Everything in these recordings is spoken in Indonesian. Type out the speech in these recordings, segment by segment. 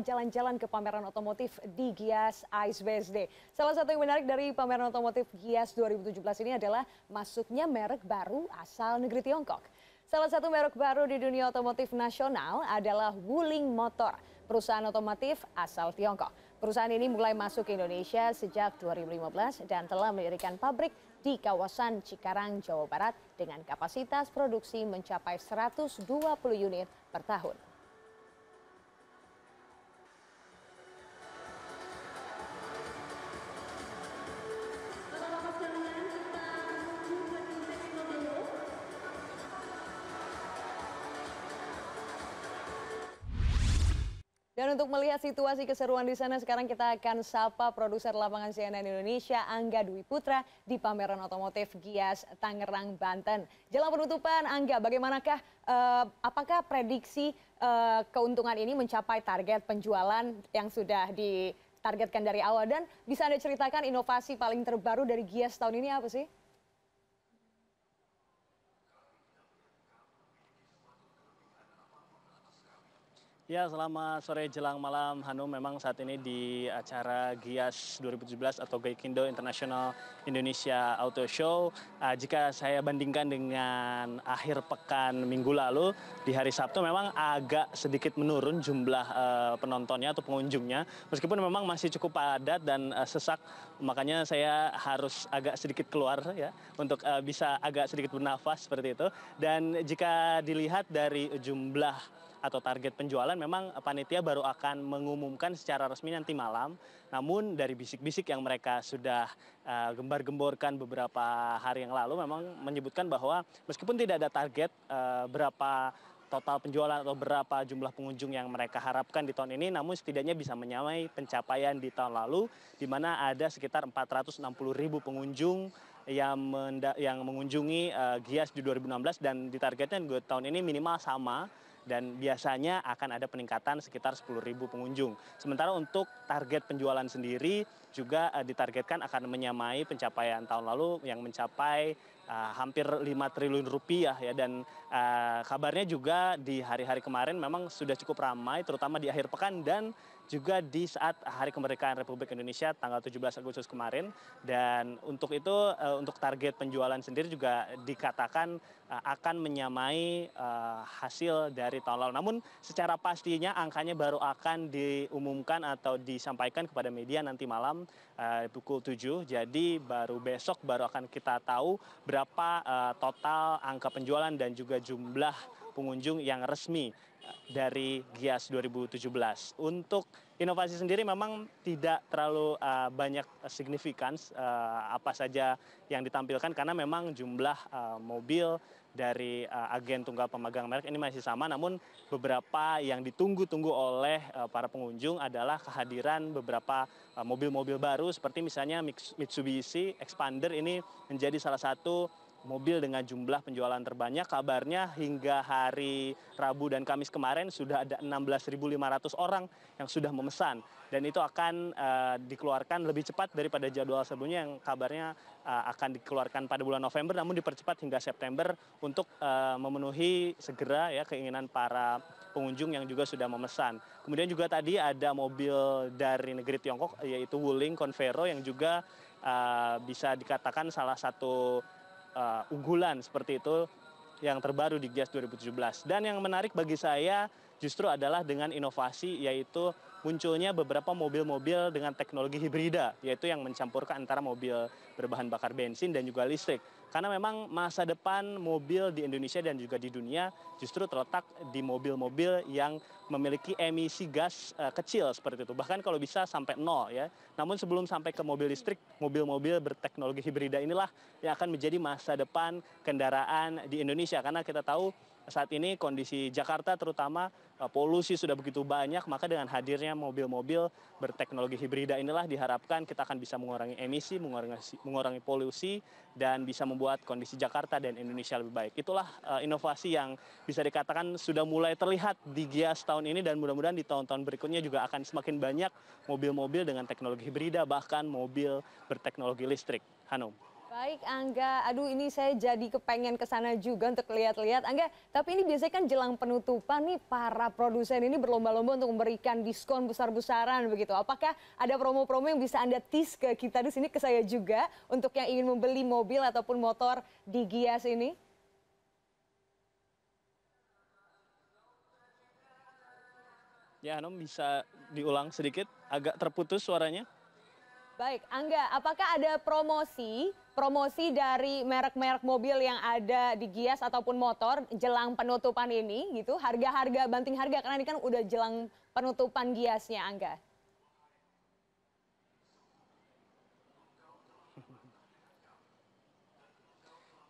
jalan-jalan ke pameran otomotif di Gias ICE BSD. Salah satu yang menarik dari pameran otomotif Gias 2017 ini adalah masuknya merek baru asal negeri Tiongkok. Salah satu merek baru di dunia otomotif nasional adalah Wuling Motor, perusahaan otomotif asal Tiongkok. Perusahaan ini mulai masuk ke Indonesia sejak 2015 dan telah mendirikan pabrik di kawasan Cikarang, Jawa Barat dengan kapasitas produksi mencapai 120 unit per tahun. Dan untuk melihat situasi keseruan di sana, sekarang kita akan sapa produser lapangan CNN Indonesia, Angga Dwi Putra, di pameran otomotif Gias Tangerang, Banten. Jelang penutupan, Angga, bagaimanakah, eh, apakah prediksi eh, keuntungan ini mencapai target penjualan yang sudah ditargetkan dari awal? Dan bisa Anda ceritakan inovasi paling terbaru dari Gias tahun ini apa sih? Ya, selamat sore jelang malam, Hanum memang saat ini di acara GIAS 2017 atau Gaikindo International Indonesia Auto Show. Uh, jika saya bandingkan dengan akhir pekan minggu lalu, di hari Sabtu memang agak sedikit menurun jumlah uh, penontonnya atau pengunjungnya. Meskipun memang masih cukup padat dan uh, sesak makanya saya harus agak sedikit keluar ya untuk uh, bisa agak sedikit bernafas seperti itu. Dan jika dilihat dari jumlah atau target penjualan memang panitia baru akan mengumumkan secara resmi nanti malam. Namun dari bisik-bisik yang mereka sudah uh, gembar-gemborkan beberapa hari yang lalu memang menyebutkan bahwa meskipun tidak ada target uh, berapa total penjualan atau berapa jumlah pengunjung yang mereka harapkan di tahun ini namun setidaknya bisa menyamai pencapaian di tahun lalu di mana ada sekitar 460 ribu pengunjung yang, yang mengunjungi uh, Gias di 2016 dan ditargetkan di tahun ini minimal sama dan biasanya akan ada peningkatan sekitar ribu pengunjung. Sementara untuk target penjualan sendiri juga eh, ditargetkan akan menyamai pencapaian tahun lalu yang mencapai Eh, hampir lima triliun rupiah ya dan eh, kabarnya juga di hari hari kemarin memang sudah cukup ramai terutama di akhir pekan dan juga di saat hari kemerdekaan Republik Indonesia tanggal 17 Agustus kemarin dan untuk itu eh, untuk target penjualan sendiri juga dikatakan eh, akan menyamai eh, hasil dari tahun lalu. Namun secara pastinya angkanya baru akan diumumkan atau disampaikan kepada media nanti malam pukul 7. Jadi baru besok baru akan kita tahu berapa total angka penjualan dan juga jumlah pengunjung yang resmi dari GIAS 2017. Untuk inovasi sendiri memang tidak terlalu eh, banyak signifikan eh, apa saja yang ditampilkan karena memang jumlah eh, mobil dari agen tunggal pemegang merek ini masih sama namun beberapa yang ditunggu-tunggu oleh para pengunjung adalah kehadiran beberapa mobil -mobil baru seperti misalnya Mitsubishi Expander ini menjadi salah satu mobil dengan jumlah penjualan terbanyak kabarnya hingga hari Rabu dan Kamis kemarin sudah ada 16.500 orang yang sudah memesan dan itu akan uh, dikeluarkan lebih cepat daripada jadwal sebelumnya yang kabarnya uh, akan dikeluarkan pada bulan November namun dipercepat hingga September untuk uh, memenuhi segera ya keinginan para pengunjung yang juga sudah memesan. Kemudian juga tadi ada mobil dari negeri Tiongkok yaitu Wuling Convero yang juga uh, bisa dikatakan salah satu Eh, unggulan seperti itu yang terbaru di gias 2017. dan yang menarik bagi saya justru adalah dengan inovasi yaitu munculnya beberapa mobil-mobil dengan teknologi hibrida yaitu yang mencampurkan antara mobil berbahan bakar bensin dan juga listrik. Karena memang masa depan mobil di Indonesia dan juga di dunia justru terletak di mobil-mobil yang memiliki emisi gas eh, kecil seperti itu. Bahkan kalau bisa sampai nol ya. Namun sebelum sampai ke mobil listrik, mobil-mobil berteknologi hibrida inilah yang akan menjadi masa depan kendaraan di Indonesia. Karena kita tahu saat ini kondisi jakarta terutama eh, polusi sudah begitu banyak maka dengan hadirnya mobil mobil berteknologi hibrida inilah diharapkan kita akan bisa mengurangi emisi, mengurangi polusi dan bisa membuat kondisi Jakarta dan Indonesia lebih baik. Itulah eh, inovasi yang bisa dikatakan sudah mulai terlihat di Gias tahun ini dan mudah-mudahan di tahun-tahun berikutnya juga akan semakin banyak mobil-mobil dengan teknologi hibrida bahkan mobil berteknologi listrik. Hanum. Baik Angga, aduh ini saya jadi kepengen ke sana juga untuk lihat-lihat. Angga, tapi ini biasanya kan jelang penutupan nih para produsen ini berlomba-lomba untuk memberikan diskon besar-besaran begitu. Apakah ada promo-promo yang bisa Anda tease ke kita di sini, ke saya juga untuk yang ingin membeli mobil ataupun motor di Gias ini? Ya Hanum bisa diulang sedikit, agak terputus suaranya. Baik, Angga, apakah ada promosi promosi dari merek-merek mobil yang ada di Gias ataupun motor jelang penutupan ini gitu? Harga-harga banting harga karena ini kan udah jelang penutupan Giasnya, Angga.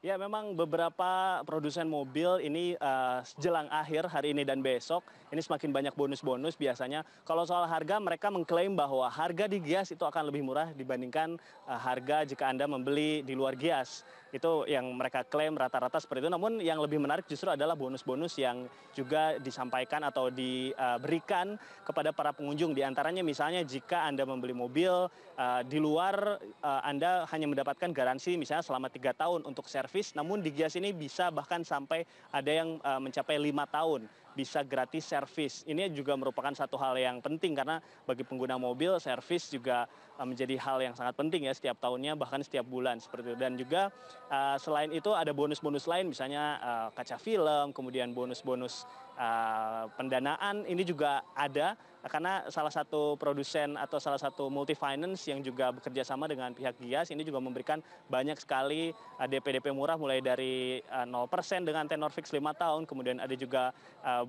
ya memang beberapa produsen mobil ini eh, jelang akhir hari ini dan besok ini semakin banyak bonus bonus biasanya kalau soal harga mereka mengklaim bahwa harga di gias itu akan lebih murah dibandingkan eh, harga jika anda membeli di luar gias itu yang mereka klaim rata rata seperti itu namun yang lebih menarik justru adalah bonus bonus yang juga disampaikan atau diberikan kepada para pengunjung Di antaranya misalnya jika anda membeli mobil eh, di luar eh, anda hanya mendapatkan garansi misalnya selama tiga tahun untuk servis namun di Gias ini bisa bahkan sampai ada yang eh, mencapai lima tahun bisa gratis servis. Ini juga merupakan satu hal yang penting karena bagi pengguna mobil servis juga eh, menjadi hal yang sangat penting ya setiap tahunnya bahkan setiap bulan seperti itu. Dan juga eh, selain itu ada bonus-bonus lain misalnya eh, kaca film, kemudian bonus-bonus Eh, pendanaan ini juga ada karena salah satu produsen atau salah satu multi finance yang juga bekerja sama dengan pihak gias ini juga memberikan banyak sekali eh, dp dp murah mulai dari eh, persen dengan tenor fix lima tahun kemudian ada juga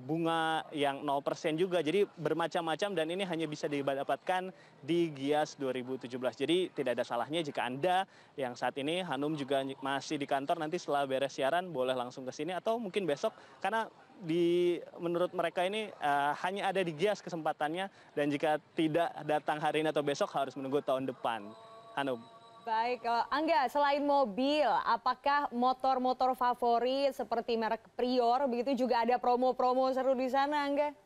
bunga yang persen juga jadi bermacam-macam dan ini hanya bisa didapatkan di gias 2017 jadi tidak ada salahnya jika anda yang saat ini Hanum juga masih di kantor nanti setelah beres siaran boleh langsung ke sini atau mungkin besok karena di menurut mereka ini eh, hanya ada di gias kesempatannya dan jika tidak datang hari ini atau besok harus menunggu tahun depan. Hanum. Baik, eh, Angga, selain mobil, apakah motor-motor favorit seperti merek Prior begitu juga ada promo-promo seru di sana, Angga?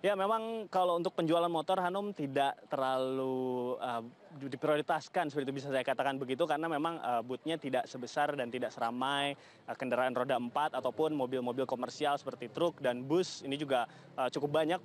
ya memang kalau untuk penjualan motor hanum tidak terlalu eh, diprioritaskan seperti itu bisa saya katakan begitu karena memang eh, butnya tidak sebesar dan tidak seramai eh, kendaraan roda empat ataupun mobil-mobil komersial seperti truk dan bus ini juga cukup banyak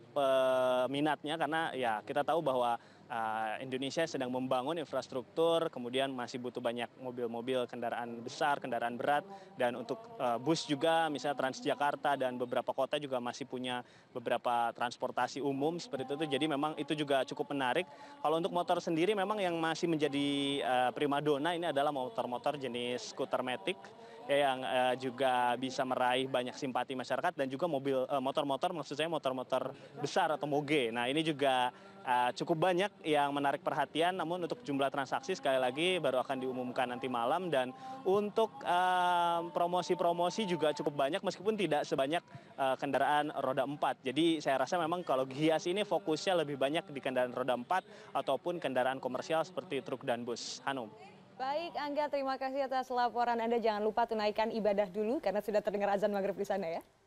minatnya karena ya kita tahu bahwa Ah, Indonesia sedang membangun infrastruktur, kemudian masih butuh banyak mobil-mobil kendaraan besar, kendaraan berat, dan untuk ah, bus juga, misalnya Transjakarta dan beberapa kota juga masih punya beberapa transportasi umum seperti itu. Jadi memang itu juga cukup menarik. Kalau untuk motor sendiri memang yang masih menjadi uh, primadona ini adalah motor-motor jenis skuter matic ya, yang uh, juga bisa meraih banyak simpati masyarakat dan juga mobil uh, motor-motor maksud saya motor-motor besar atau moge. Nah, ini juga Eh, cukup banyak yang menarik perhatian. Namun untuk jumlah transaksi sekali lagi baru akan diumumkan nanti malam dan untuk promosi eh, promosi-promosi juga cukup banyak meskipun tidak sebanyak uh, kendaraan roda 4. Jadi saya rasa memang kalau Gias ini fokusnya lebih banyak di kendaraan roda 4 ataupun kendaraan komersial seperti truk dan bus. Hanum. Baik Angga, terima kasih atas laporan Anda. Jangan lupa tunaikan ibadah dulu karena sudah terdengar azan maghrib di sana ya.